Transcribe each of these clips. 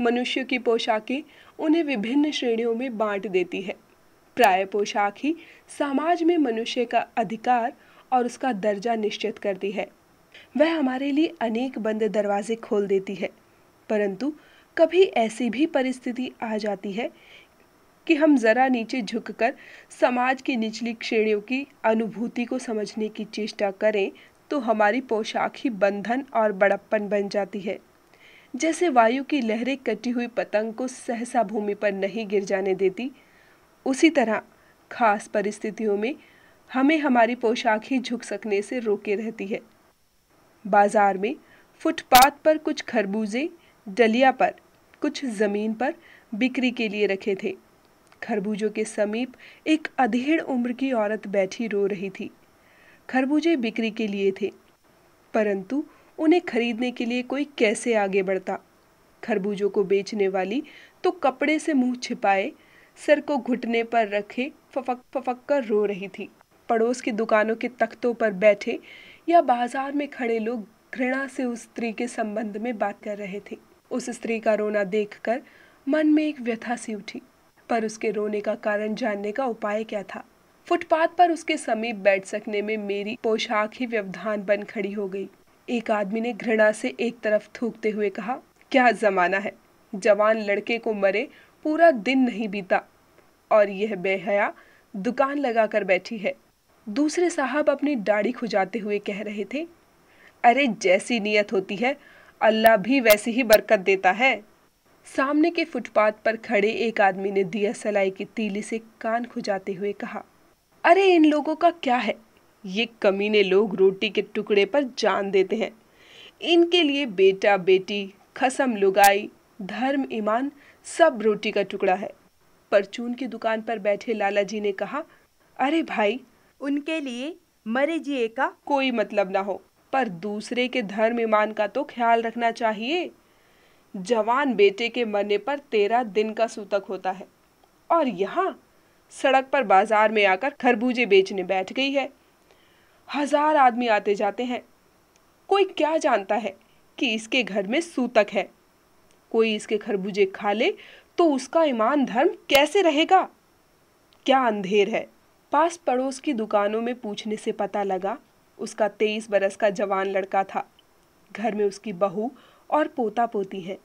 मनुष्य की पोशाकें उन्हें विभिन्न श्रेणियों में बांट देती है प्राय पोशाक ही समाज में मनुष्य का अधिकार और उसका दर्जा निश्चित करती है वह हमारे लिए अनेक बंद दरवाजे खोल देती है परंतु कभी ऐसी भी परिस्थिति आ जाती है कि हम ज़रा नीचे झुककर समाज की निचली श्रेणियों की अनुभूति को समझने की चेष्टा करें तो हमारी पोशाक ही बंधन और बड़प्पन बन जाती है जैसे वायु की लहरें कटी हुई पतंग को सहसा भूमि पर नहीं गिर जाने देती उसी तरह खास परिस्थितियों में हमें हमारी पोशाक ही झुक सकने से रोके रहती है बाजार में फुटपाथ पर कुछ खरबूजे डलिया पर कुछ ज़मीन पर बिक्री के लिए रखे थे खरबूजों के समीप एक अधेड़ उम्र की औरत बैठी रो रही थी खरबूजे बिक्री के लिए थे परंतु उन्हें खरीदने के लिए कोई कैसे आगे बढ़ता खरबूजों को बेचने वाली तो कपड़े से मुंह छिपाए सर को घुटने पर रखे फफक फफक कर रो रही थी पड़ोस की दुकानों के तख्तों पर बैठे या बाजार में खड़े लोग घृणा से उस स्त्री के संबंध में बात कर रहे थे उस स्त्री का रोना देखकर मन में एक व्यथा सी उठी पर उसके रोने का कारण जानने का उपाय क्या था फुटपाथ पर उसके समीप बैठ सकने में मेरी पोशाक ही व्यवधान बन खड़ी हो गई एक आदमी ने घृणा से एक तरफ थूकते हुए कहा क्या ज़माना है जवान लड़के को मरे पूरा दिन नहीं बीता और यह बेहया दुकान लगाकर बैठी है दूसरे साहब अपनी दाढ़ी खुजाते हुए कह रहे थे अरे जैसी नीयत होती है अल्लाह भी वैसी ही बरकत देता है सामने के फुटपाथ पर खड़े एक आदमी ने दिया सलाई की तीली से कान खुजाते हुए कहा अरे इन लोगों का क्या है ये कमीने लोग रोटी के टुकड़े पर जान देते हैं इनके लिए बेटा बेटी खसम लुगाई धर्म ईमान सब रोटी का टुकड़ा है परचून की दुकान पर बैठे लाला जी ने कहा अरे भाई उनके लिए मरे जिए का कोई मतलब ना हो पर दूसरे के धर्म ईमान का तो ख्याल रखना चाहिए जवान बेटे के मरने पर तेरह दिन का सूतक होता है और यहाँ सड़क पर बाजार में आकर खरबूजे बेचने बैठ गई है हजार आदमी आते जाते हैं कोई क्या जानता है कि इसके घर में सूतक है कोई इसके खरबूजे खा ले तो उसका ईमान धर्म कैसे रहेगा क्या अंधेर है पास पड़ोस की दुकानों में पूछने से पता लगा उसका तेईस बरस का जवान लड़का था घर में उसकी बहू और पोता पोती है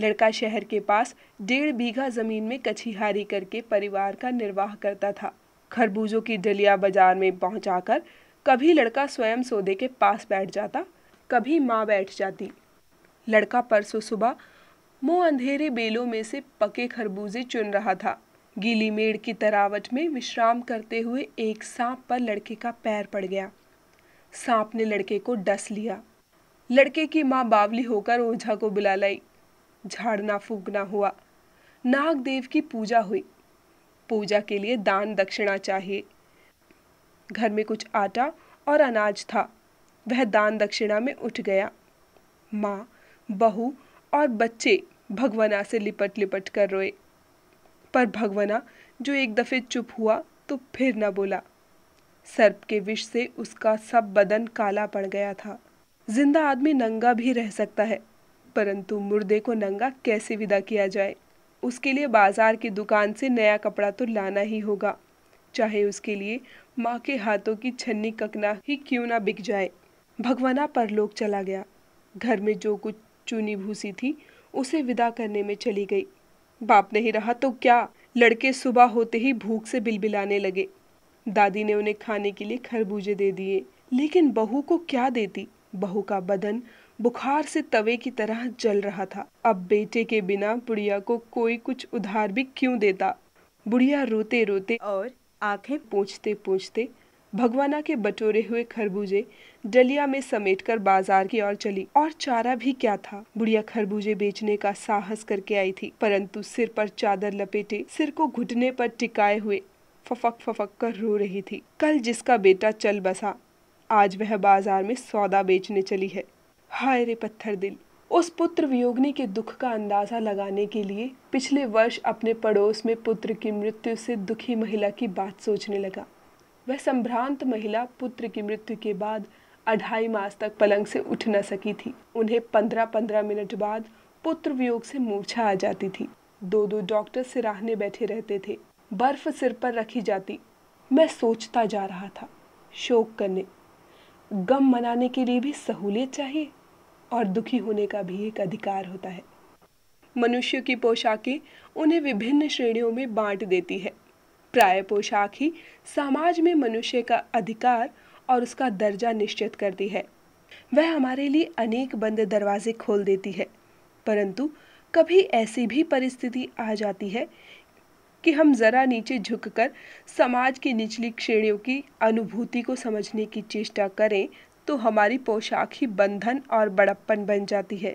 लड़का शहर के पास डेढ़ बीघा ज़मीन में कछीहारी करके परिवार का निर्वाह करता था खरबूजों की डलिया बाजार में पहुंचाकर कभी लड़का स्वयं सौदे के पास बैठ जाता कभी माँ बैठ जाती लड़का परसों सुबह मुँह अंधेरे बेलों में से पके खरबूजे चुन रहा था गीली मेड़ की तरावट में विश्राम करते हुए एक सांप पर लड़के का पैर पड़ गया सांप ने लड़के को डस लिया लड़के की माँ बावली होकर ओझा को बुला लाई झाड़ना फूकना हुआ नागदेव की पूजा हुई पूजा के लिए दान दक्षिणा चाहिए घर में कुछ आटा और अनाज था वह दान दक्षिणा में उठ गया माँ बहू और बच्चे भगवना से लिपट लिपट कर रोए पर भगवना जो एक दफ़े चुप हुआ तो फिर न बोला सर्प के विष से उसका सब बदन काला पड़ गया था जिंदा आदमी नंगा भी रह सकता है परंतु मुर्दे को नंगा कैसे विदा किया जाए उसके लिए बाजार की दुकान से नया कपड़ा तो लाना ही होगा चाहे उसके लिए माँ के हाथों की छन्नी ककना ही क्यों ना बिक जाए भगवाना परलोक चला गया घर में जो कुछ चूनी भूसी थी उसे विदा करने में चली गई बाप नहीं रहा तो क्या लड़के सुबह होते ही भूख से बिलबिलाने लगे दादी ने उन्हें खाने के लिए खरबूजे दे दिए लेकिन बहू को क्या देती बहू का बदन बुखार से तवे की तरह जल रहा था अब बेटे के बिना बुढ़िया को कोई कुछ उधार भी क्यों देता बुढ़िया रोते रोते और आंखें पूछते पूछते भगवाना के बटोरे हुए खरबूजे डलिया में समेटकर बाजार की ओर चली और चारा भी क्या था बुढ़िया खरबूजे बेचने का साहस करके आई थी परंतु सिर पर चादर लपेटे सिर को घुटने पर टिकाए हुए फफक फफक कर रो रही थी कल जिसका बेटा चल बसा आज वह बाजार में सौदा बेचने चली है हाय रे पत्थर दिल उस पुत्र वियोगनी के दुख का अंदाज़ा लगाने के लिए पिछले वर्ष अपने पड़ोस में पुत्र की मृत्यु से दुखी महिला की बात सोचने लगा वह संभ्रांत महिला पुत्र की मृत्यु के बाद अढ़ाई मास तक पलंग से उठ न सकी थी उन्हें पंद्रह पंद्रह मिनट बाद पुत्र वियोग से मूर्छा आ जाती थी दो दो डॉक्टर सिराहने बैठे रहते थे बर्फ सिर पर रखी जाती मैं सोचता जा रहा था शोक करने गम मनाने के लिए भी सहूलियत चाहिए और दुखी होने का भी एक अधिकार होता है मनुष्य की पोशाकें उन्हें विभिन्न श्रेणियों में बांट देती है प्राय पोशाक ही समाज में मनुष्य का अधिकार और उसका दर्जा निश्चित करती है वह हमारे लिए अनेक बंद दरवाजे खोल देती है परंतु कभी ऐसी भी परिस्थिति आ जाती है कि हम ज़रा नीचे झुककर समाज की निचली श्रेणियों की अनुभूति को समझने की चेष्टा करें तो हमारी पोशाक ही बंधन और बड़प्पन बन जाती है